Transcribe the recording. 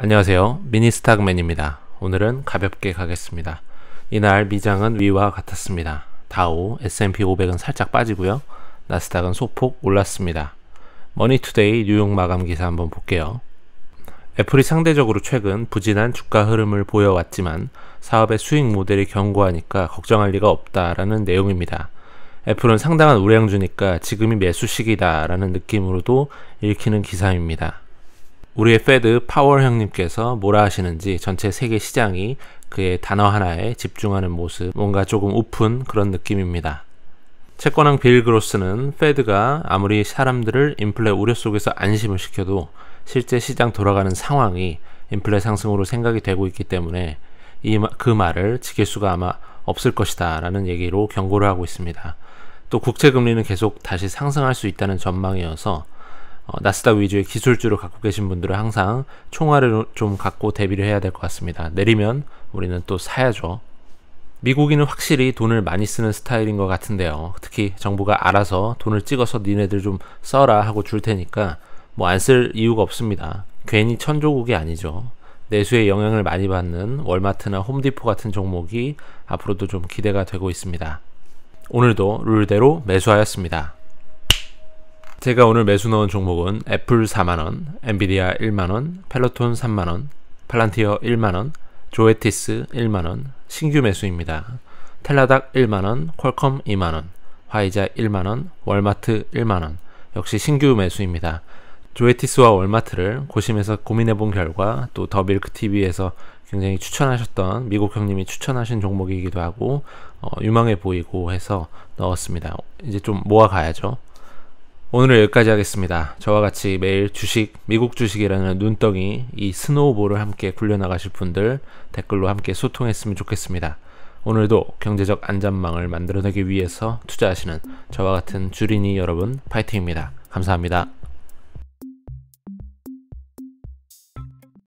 안녕하세요. 미니스타그맨입니다 오늘은 가볍게 가겠습니다. 이날 미장은 위와 같았습니다. 다우, S&P 500은 살짝 빠지고요. 나스닥은 소폭 올랐습니다. 머니투데이 뉴욕 마감 기사 한번 볼게요. 애플이 상대적으로 최근 부진한 주가 흐름을 보여왔지만 사업의 수익 모델이 견고하니까 걱정할 리가 없다라는 내용입니다. 애플은 상당한 우량주니까 지금이 매수 시기다라는 느낌으로도 읽히는 기사입니다. 우리의 페드 파월 형님께서 뭐라 하시는지 전체 세계 시장이 그의 단어 하나에 집중하는 모습 뭔가 조금 우픈 그런 느낌입니다. 채권왕 빌 그로스는 페드가 아무리 사람들을 인플레 우려 속에서 안심을 시켜도 실제 시장 돌아가는 상황이 인플레 상승으로 생각이 되고 있기 때문에 이, 그 말을 지킬 수가 아마 없을 것이다 라는 얘기로 경고를 하고 있습니다. 또 국채 금리는 계속 다시 상승할 수 있다는 전망이어서 어, 나스닥 위주의 기술주를 갖고 계신 분들은 항상 총알을 좀 갖고 대비를 해야 될 것 같습니다. 내리면 우리는 또 사야죠. 미국인은 확실히 돈을 많이 쓰는 스타일인 것 같은데요. 특히 정부가 알아서 돈을 찍어서 니네들 좀 써라 하고 줄 테니까 뭐 안 쓸 이유가 없습니다. 괜히 천조국이 아니죠. 내수에 영향을 많이 받는 월마트나 홈디포 같은 종목이 앞으로도 좀 기대가 되고 있습니다. 오늘도 룰대로 매수하였습니다. 제가 오늘 매수 넣은 종목은 애플 4만원, 엔비디아 1만원, 펠로톤 3만원, 팔란티어 1만원, 조에티스 1만원, 신규 매수입니다. 텔라닥 1만원, 퀄컴 2만원, 화이자 1만원, 월마트 1만원, 역시 신규 매수입니다. 조에티스와 월마트를 고심해서 고민해본 결과 또 더 밀크TV에서 굉장히 추천하셨던 미국 형님이 추천하신 종목이기도 하고 어, 유망해 보이고 해서 넣었습니다. 이제 좀 모아가야죠. 오늘은 여기까지 하겠습니다. 저와 같이 매일 주식, 미국 주식이라는 눈덩이 이 스노우볼을 함께 굴려나가실 분들 댓글로 함께 소통했으면 좋겠습니다. 오늘도 경제적 안전망을 만들어내기 위해서 투자하시는 저와 같은 주린이 여러분 파이팅입니다. 감사합니다.